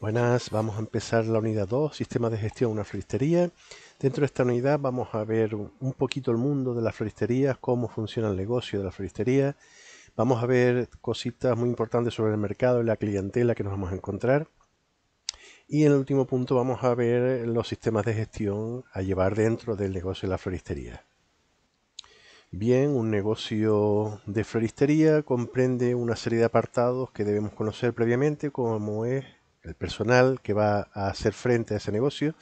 Buenas, vamos a empezar la unidad 2, sistema de gestión, de una floristería. Dentro de esta unidad vamos a ver un poquito el mundo de las floristerías, cómo funciona el negocio de la floristería. Vamos a ver cositas muy importantes sobre el mercado y la clientela que nos vamos a encontrar. Y en el último punto vamos a ver los sistemas de gestión a llevar dentro del negocio de la floristería. Bien, un negocio de floristería comprende una serie de apartados que debemos conocer previamente, como es el personal que va a hacer frente a ese negocio.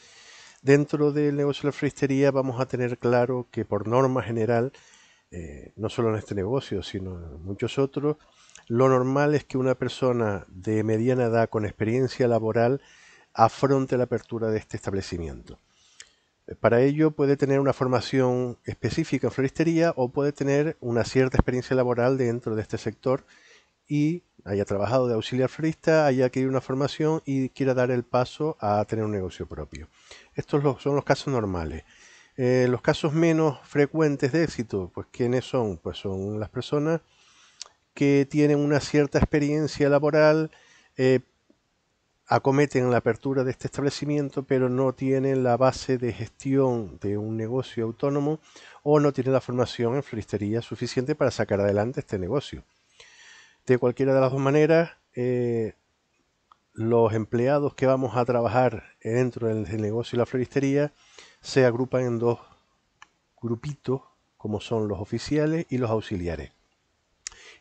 Dentro del negocio de la floristería vamos a tener claro que por norma general, eh, no solo en este negocio, sino en muchos otros, lo normal es que una persona de mediana edad con experiencia laboral afronte la apertura de este establecimiento. Para ello puede tener una formación específica en floristería o puede tener una cierta experiencia laboral dentro de este sector y haya trabajado de auxiliar florista, haya adquirido una formación y quiera dar el paso a tener un negocio propio. Estos son los casos normales. Eh, los casos menos frecuentes de éxito, pues ¿quiénes son? Pues son las personas que tienen una cierta experiencia laboral, eh, acometen la apertura de este establecimiento, pero no tienen la base de gestión de un negocio autónomo o no tienen la formación en floristería suficiente para sacar adelante este negocio. De cualquiera de las dos maneras, eh, los empleados que vamos a trabajar dentro del negocio de la floristería se agrupan en dos grupitos, como son los oficiales y los auxiliares.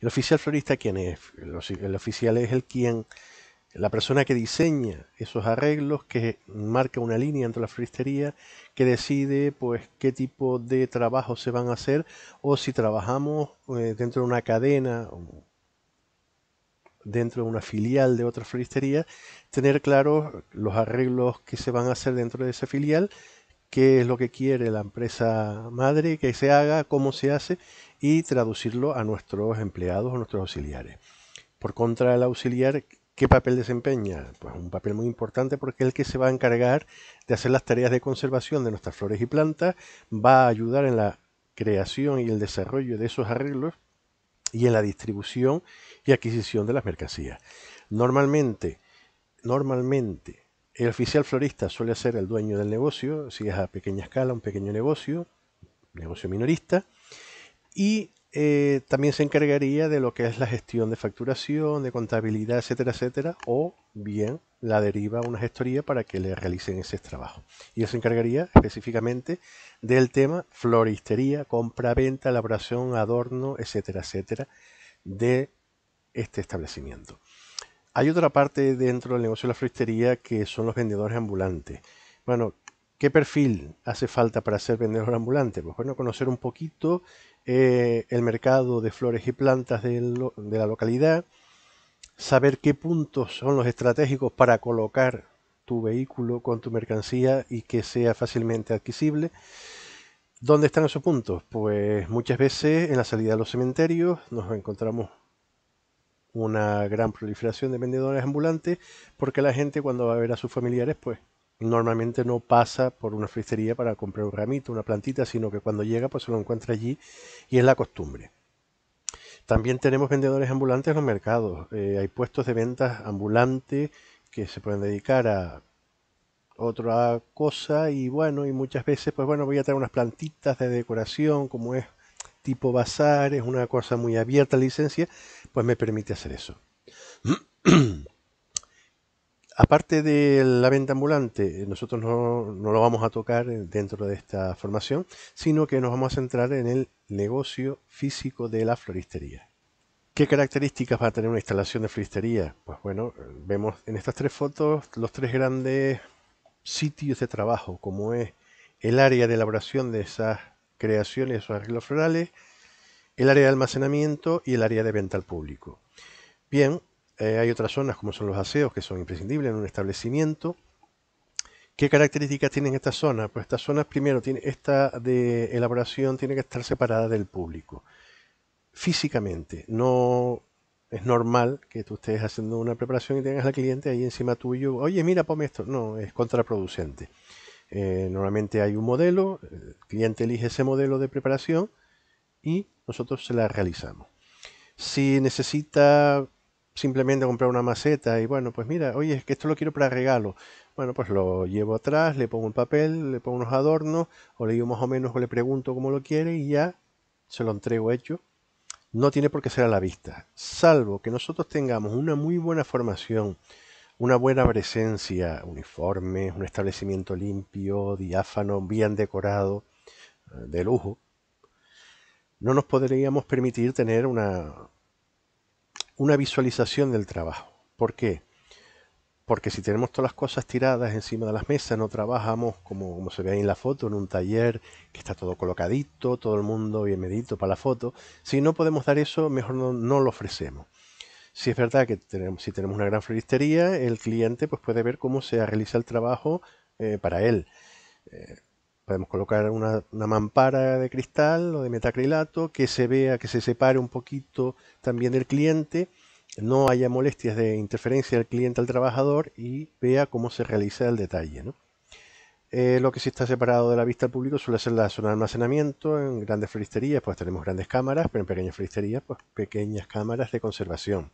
El oficial florista, ¿quién es? El oficial es el quien la persona que diseña esos arreglos, que marca una línea entre la floristería, que decide pues qué tipo de trabajo se van a hacer o si trabajamos eh, dentro de una cadena dentro de una filial de otra floristería, tener claros los arreglos que se van a hacer dentro de esa filial, qué es lo que quiere la empresa madre que se haga, cómo se hace y traducirlo a nuestros empleados o nuestros auxiliares. Por contra, el auxiliar ¿Qué papel desempeña? Pues un papel muy importante porque es el que se va a encargar de hacer las tareas de conservación de nuestras flores y plantas, va a ayudar en la creación y el desarrollo de esos arreglos y en la distribución y adquisición de las mercancías. Normalmente, normalmente el oficial florista suele ser el dueño del negocio, si es a pequeña escala, un pequeño negocio, negocio minorista, y eh, también se encargaría de lo que es la gestión de facturación, de contabilidad, etcétera, etcétera, o bien la deriva a una gestoría para que le realicen ese trabajo. Y él se encargaría específicamente del tema floristería, compra-venta, elaboración, adorno, etcétera, etcétera, de este establecimiento. Hay otra parte dentro del negocio de la floristería que son los vendedores ambulantes. Bueno, ¿Qué perfil hace falta para ser vendedor ambulante? Pues bueno, conocer un poquito eh, el mercado de flores y plantas de, de la localidad, saber qué puntos son los estratégicos para colocar tu vehículo con tu mercancía y que sea fácilmente adquisible. ¿Dónde están esos puntos? Pues muchas veces en la salida de los cementerios nos encontramos una gran proliferación de vendedores ambulantes porque la gente cuando va a ver a sus familiares pues normalmente no pasa por una fristería para comprar un ramito, una plantita, sino que cuando llega pues se lo encuentra allí y es la costumbre. También tenemos vendedores ambulantes en los mercados. Eh, hay puestos de ventas ambulantes que se pueden dedicar a otra cosa y bueno, y muchas veces pues bueno, voy a tener unas plantitas de decoración como es tipo bazar, es una cosa muy abierta licencia, pues me permite hacer eso. aparte de la venta ambulante, nosotros no, lo vamos a tocar eh, dentro de esta formación, sino que nos vamos a centrar en el negocio físico de la floristería. ¿Qué características va a tener una instalación de floristería? Pues bueno, vemos en estas tres fotos los tres grandes sitios de trabajo, como es el área de elaboración de esas creaciones, esos arreglos florales, el área de almacenamiento y el área de venta al público. Bien, eh, hay otras zonas como son los aseos que son imprescindibles en un establecimiento. ¿Qué características tienen estas zonas? Pues estas zonas primero, esta de elaboración tiene que estar separada del público. Físicamente, no es normal que tú estés haciendo una preparación y tengas al cliente ahí encima tuyo, oye, mira, ponme esto. No, es contraproducente. Eh, normalmente hay un modelo, el cliente elige ese modelo de preparación y nosotros se la realizamos. Si necesita simplemente comprar una maceta y bueno, pues mira, oye, es que esto lo quiero para regalo. Bueno, pues lo llevo atrás, le pongo un papel, le pongo unos adornos, o le digo más o menos, o le pregunto cómo lo quiere y ya se lo entrego hecho. No tiene por qué ser a la vista, salvo que nosotros tengamos una muy buena formación, una buena presencia, uniformes, un establecimiento limpio, diáfano, bien decorado, eh, de lujo. No nos podríamos permitir tener una, una visualización del trabajo. ¿Por qué? Porque si tenemos todas las cosas tiradas encima de las mesas, no trabajamos como, como se ve ahí en la foto, en un taller que está todo colocadito, todo el mundo bien medito para la foto. Si no podemos dar eso, mejor no, lo ofrecemos. Si es verdad que tenemos, si tenemos una gran floristería, el cliente pues puede ver cómo se realiza el trabajo eh, para él. Eh, Podemos colocar una, mampara de cristal o de metacrilato que se vea, que se separe un poquito también del cliente, no haya molestias de interferencia del cliente al trabajador y vea cómo se realiza el detalle. Eh, lo que sí está separado de la vista al público suele ser la zona de almacenamiento. En grandes floristerías pues tenemos grandes cámaras, pero en pequeñas floristerías pues pequeñas cámaras de conservación.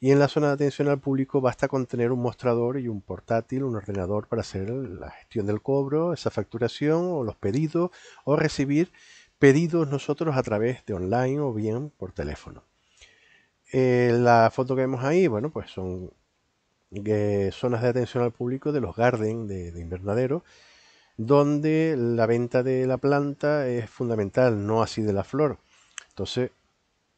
Y en la zona de atención al público basta con tener un mostrador y un portátil, un ordenador para hacer la gestión del cobro, esa facturación o los pedidos o recibir pedidos nosotros a través de online o bien por teléfono. Eh, la foto que vemos ahí, bueno, pues son eh, zonas de atención al público de los gardens de, de invernadero, donde la venta de la planta es fundamental, no así de la flor. Entonces,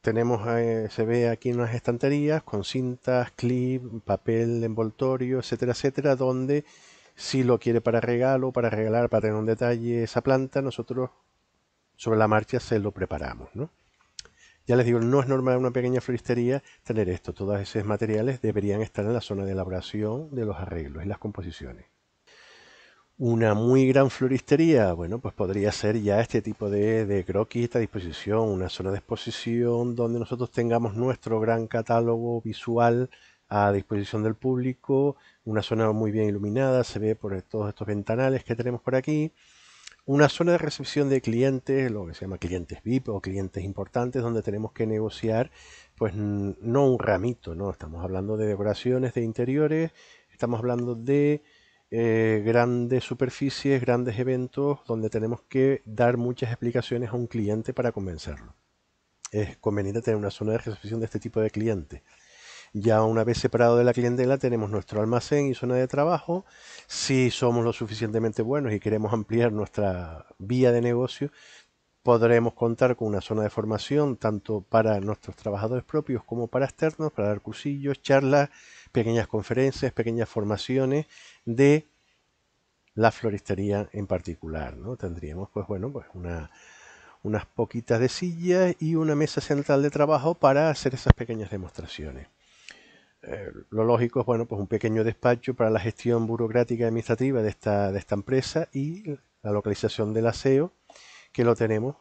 tenemos, eh, se ve aquí unas estanterías con cintas, clip, papel envoltorio, etcétera, etcétera, donde si lo quiere para regalo, para regalar, para tener un detalle esa planta, nosotros sobre la marcha se lo preparamos. ¿no? Ya les digo, no es normal en una pequeña floristería tener esto. Todos esos materiales deberían estar en la zona de elaboración de los arreglos y las composiciones. Una muy gran floristería, bueno, pues podría ser ya este tipo de, croquis a disposición, una zona de exposición donde nosotros tengamos nuestro gran catálogo visual a disposición del público, una zona muy bien iluminada, se ve por todos estos ventanales que tenemos por aquí, una zona de recepción de clientes, lo que se llama clientes VIP o clientes importantes, donde tenemos que negociar, pues no un ramito, no, estamos hablando de decoraciones de interiores, estamos hablando de eh, grandes superficies, grandes eventos donde tenemos que dar muchas explicaciones a un cliente para convencerlo. Es conveniente tener una zona de recepción de este tipo de cliente. Ya una vez separado de la clientela tenemos nuestro almacén y zona de trabajo. Si somos lo suficientemente buenos y queremos ampliar nuestra vía de negocio, podremos contar con una zona de formación tanto para nuestros trabajadores propios como para externos, para dar cursillos, charlas, pequeñas conferencias, pequeñas formaciones de la floristería en particular. ¿no? Tendríamos, pues bueno, pues unas poquitas de sillas y una mesa central de trabajo para hacer esas pequeñas demostraciones. Eh, lo lógico es bueno, pues un pequeño despacho para la gestión burocrática y administrativa de de esta empresa y la localización del aseo, que lo tenemos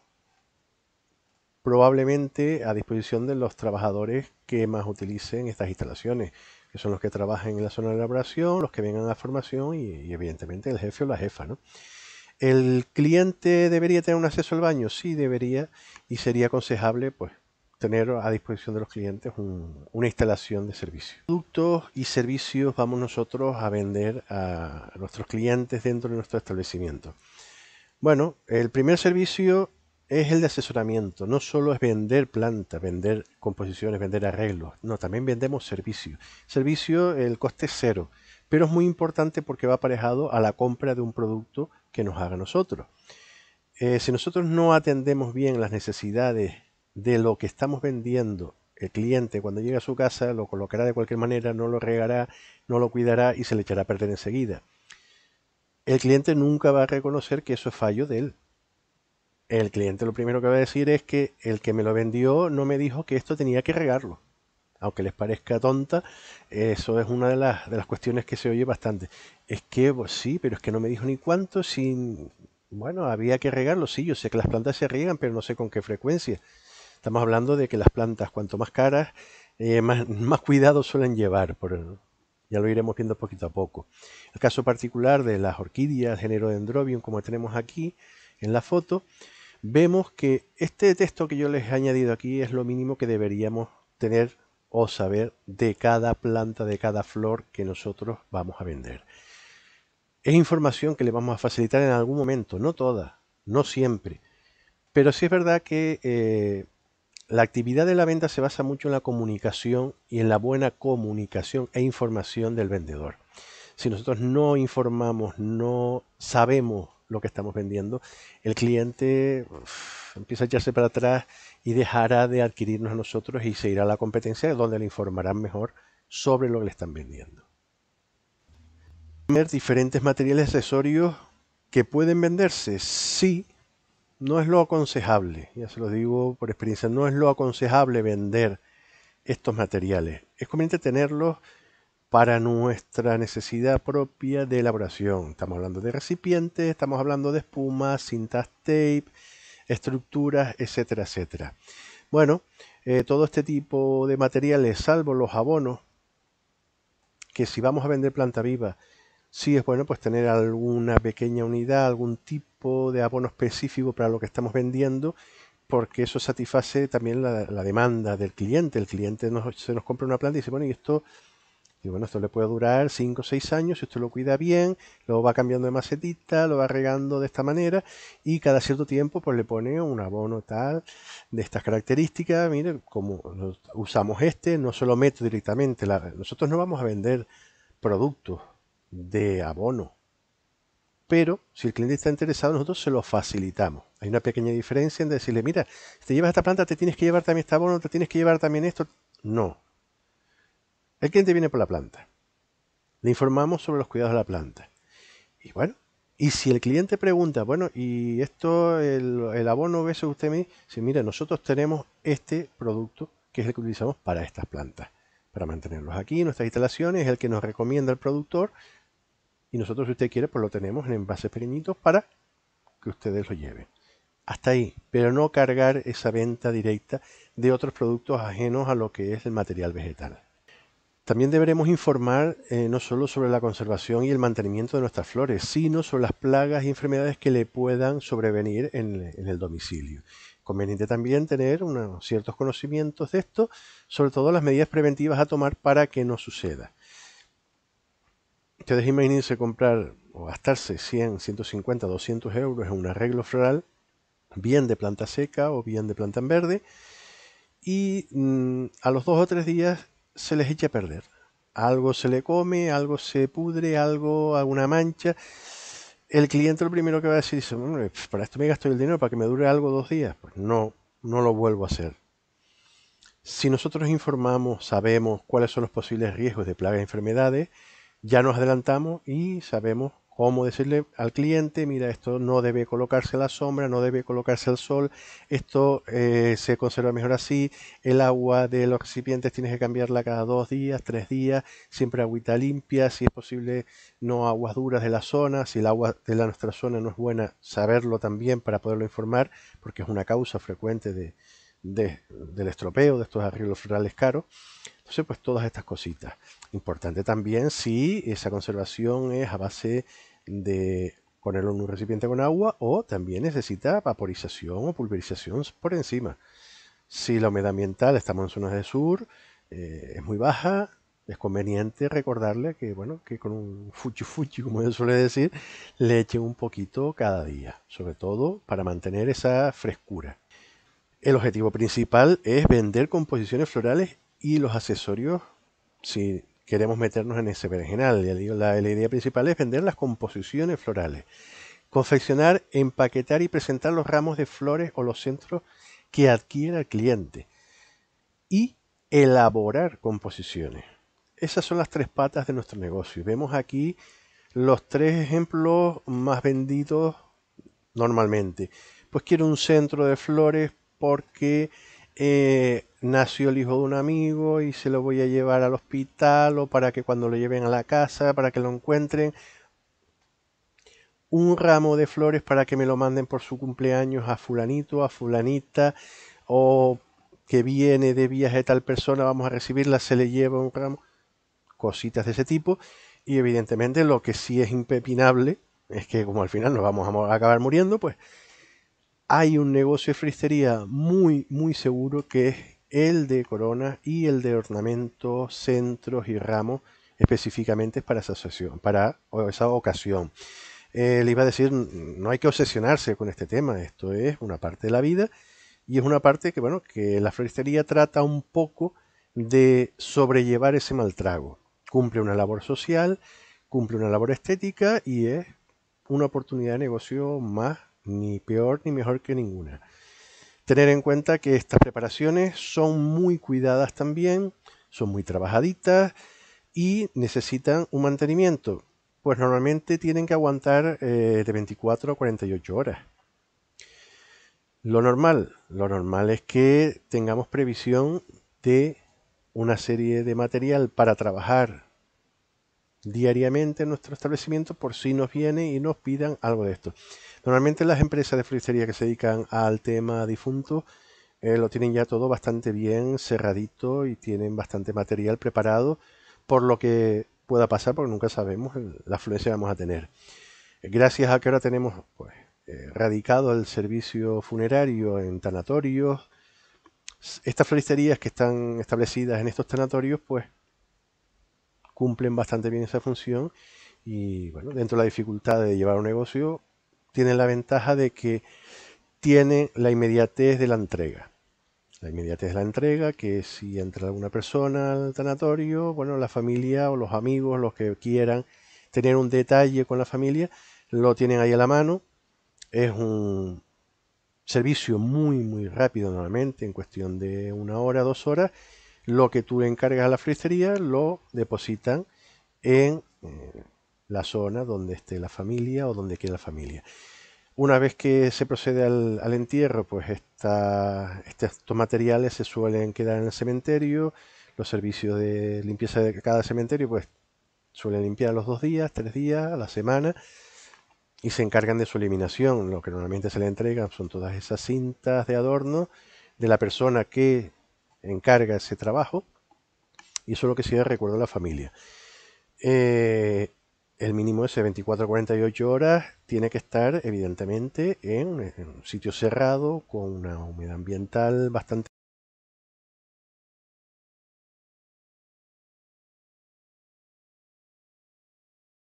probablemente a disposición de los trabajadores que más utilicen estas instalaciones que son los que trabajan en la zona de elaboración, los que vengan a la formación y, evidentemente el jefe o la jefa, ¿no? ¿El cliente debería tener un acceso al baño? Sí, debería y sería aconsejable pues, tener a disposición de los clientes una instalación de servicios. Productos y servicios vamos nosotros a vender a nuestros clientes dentro de nuestro establecimiento. Bueno, el primer servicio es el de asesoramiento. No solo es vender plantas, vender composiciones, vender arreglos. No, también vendemos servicio. Servicio, el coste es cero. Pero es muy importante porque va aparejado a la compra de un producto que nos haga nosotros. Eh, si nosotros no atendemos bien las necesidades de lo que estamos vendiendo, el cliente cuando llegue a su casa lo colocará de cualquier manera, no lo regará, no lo cuidará y se le echará a perder enseguida. El cliente nunca va a reconocer que eso es fallo de él el cliente lo primero que va a decir es que el que me lo vendió no me dijo que esto tenía que regarlo. Aunque les parezca tonta, eso es una de las, de las cuestiones que se oye bastante. Es que, pues sí, pero es que no me dijo ni cuánto, sin... Bueno, había que regarlo, sí, yo sé que las plantas se riegan, pero no sé con qué frecuencia. Estamos hablando de que las plantas, cuanto más caras, eh, más, más, cuidado suelen llevar, por, ya lo iremos viendo poquito a poco. El caso particular de las orquídeas, género dendrobium, como tenemos aquí en la foto, vemos que este texto que yo les he añadido aquí es lo mínimo que deberíamos tener o saber de cada planta, de cada flor que nosotros vamos a vender. Es información que le vamos a facilitar en algún momento, no toda, no siempre. Pero sí es verdad que eh, la actividad de la venta se basa mucho en la comunicación y en la buena comunicación e información del vendedor. Si nosotros no informamos, no sabemos lo que estamos vendiendo, el cliente empieza a echarse para atrás y dejará de adquirirnos a nosotros y se irá a la competencia donde le informarán mejor sobre lo que le están vendiendo. Tener Diferentes materiales accesorios que pueden venderse, sí, no es lo aconsejable, ya se lo digo por experiencia, no es lo aconsejable vender estos materiales. Es conveniente tenerlos para nuestra necesidad propia de elaboración. Estamos hablando de recipientes, estamos hablando de espumas, cintas tape, estructuras, etcétera, etcétera. Bueno, eh, todo este tipo de materiales, salvo los abonos, que si vamos a vender planta viva, sí es bueno pues tener alguna pequeña unidad, algún tipo de abono específico para lo que estamos vendiendo, porque eso satisface también la, demanda del cliente. El cliente se nos compra una planta y dice, bueno, y esto y bueno, esto le puede durar 5 o 6 años si usted lo cuida bien, lo va cambiando de macetita, lo va regando de esta manera y cada cierto tiempo pues le pone un abono tal de estas características. Mire, como usamos este, no se lo meto directamente. La, nosotros no vamos a vender productos de abono, pero si el cliente está interesado, nosotros se lo facilitamos. Hay una pequeña diferencia en decirle, mira, si te llevas esta planta, te tienes que llevar también este abono, te tienes que llevar también esto. No el cliente viene por la planta. Le informamos sobre los cuidados de la planta. Y bueno, y si el cliente pregunta, bueno, y esto, el, el abono BSUTMI, usted me dice, mire, nosotros tenemos este producto que es el que utilizamos para estas plantas, para mantenerlos aquí, nuestras instalaciones, es el que nos recomienda el productor. Y nosotros, si usted quiere, pues lo tenemos en envases pequeñitos para que ustedes lo lleven. Hasta ahí, pero no cargar esa venta directa de otros productos ajenos a lo que es el material vegetal. También deberemos informar eh, no solo sobre la conservación y el mantenimiento de nuestras flores, sino sobre las plagas y enfermedades que le puedan sobrevenir en, el domicilio. Conveniente también tener unos ciertos conocimientos de esto, sobre todo las medidas preventivas a tomar para que no suceda. Ustedes imagínense comprar o gastarse 100, 150, 200 euros en un arreglo floral, bien de planta seca o bien de planta en verde, y mm, a los dos o tres días se les echa a perder. Algo se le come, algo se pudre, algo, alguna mancha. El cliente el primero que va a decir dice pues, para esto me gasto el dinero, para que me dure algo dos días. Pues no, no lo vuelvo a hacer. Si nosotros informamos, sabemos cuáles son los posibles riesgos de plagas e enfermedades, ya nos adelantamos y sabemos decirle al cliente, mira, esto no debe colocarse la sombra, no debe colocarse el sol, esto eh, se conserva mejor así, el agua de los recipientes tienes que cambiarla cada dos días, tres días, siempre agüita limpia, si es posible no aguas duras de la zona, si el agua de la nuestra zona no es buena, saberlo también para poderlo informar, porque es una causa frecuente de, del estropeo de estos arreglos florales caros. Entonces, pues todas estas cositas. Importante también si esa conservación es a base de ponerlo en un recipiente con agua o también necesita vaporización o pulverización por encima. Si la humedad ambiental, estamos en zonas de sur, eh, es muy baja, es conveniente recordarle que, bueno, que con un fuchi fuchi, como yo suele decir, le eche un poquito cada día, sobre todo para mantener esa frescura. El objetivo principal es vender composiciones florales y los accesorios, si queremos meternos en ese berenjenal. La, la idea principal es vender las composiciones florales, confeccionar, empaquetar y presentar los ramos de flores o los centros que adquiera el cliente y elaborar composiciones. Esas son las tres patas de nuestro negocio. Vemos aquí los tres ejemplos más vendidos normalmente. Pues quiero un centro de flores porque eh, nació el hijo de un amigo y se lo voy a llevar al hospital o para que cuando lo lleven a la casa, para que lo encuentren. Un ramo de flores para que me lo manden por su cumpleaños a fulanito, a fulanita, o que viene de viaje tal persona, vamos a recibirla, se le lleva un ramo, cositas de ese tipo. Y evidentemente lo que sí es impepinable es que como al final nos vamos a acabar muriendo, pues hay un negocio de fristería muy, muy seguro que es el de corona y el de ornamento, centros y ramos específicamente para esa, para esa ocasión. Eh, le iba a decir, no hay que obsesionarse con este tema, esto es una parte de la vida y es una parte que, que la floristería trata un poco de sobrellevar ese maltrago Cumple una labor social, cumple una labor estética y es una oportunidad de negocio más, ni peor ni mejor que ninguna tener en cuenta que estas preparaciones son muy cuidadas también, son muy trabajaditas y necesitan un mantenimiento. Pues normalmente tienen que aguantar eh, de 24 a 48 horas. Lo normal, lo normal es que tengamos previsión de una serie de material para trabajar diariamente en nuestro establecimiento por si nos viene y nos pidan algo de esto. Normalmente las empresas de floristería que se dedican al tema difunto eh, lo tienen ya todo bastante bien cerradito y tienen bastante material preparado por lo que pueda pasar porque nunca sabemos la afluencia que vamos a tener. Gracias a que ahora tenemos pues, eh, radicado el servicio funerario en tanatorios, estas floristerías que están establecidas en estos tanatorios pues cumplen bastante bien esa función y bueno, dentro de la dificultad de llevar un negocio tienen la ventaja de que tiene la inmediatez de la entrega. La inmediatez de la entrega, que si entra alguna persona al tanatorio, bueno, la familia o los amigos, los que quieran tener un detalle con la familia, lo tienen ahí a la mano. Es un servicio muy, muy rápido normalmente, en cuestión de una hora, dos horas. Lo que tú encargas a la fristería lo depositan en... Eh, la zona donde esté la familia o donde quiera la familia. Una vez que se procede al, entierro, pues estos materiales se suelen quedar en el cementerio. Los servicios de limpieza de cada cementerio, pues suelen limpiar los dos días, tres días, a la semana, y se encargan de su eliminación. Lo que normalmente se le entrega son todas esas cintas de adorno de la persona que encarga ese trabajo, y eso es lo que sigue de recuerdo a la familia. Eh, el mínimo de 24 a 48 horas, tiene que estar evidentemente en, un sitio cerrado, con una humedad ambiental bastante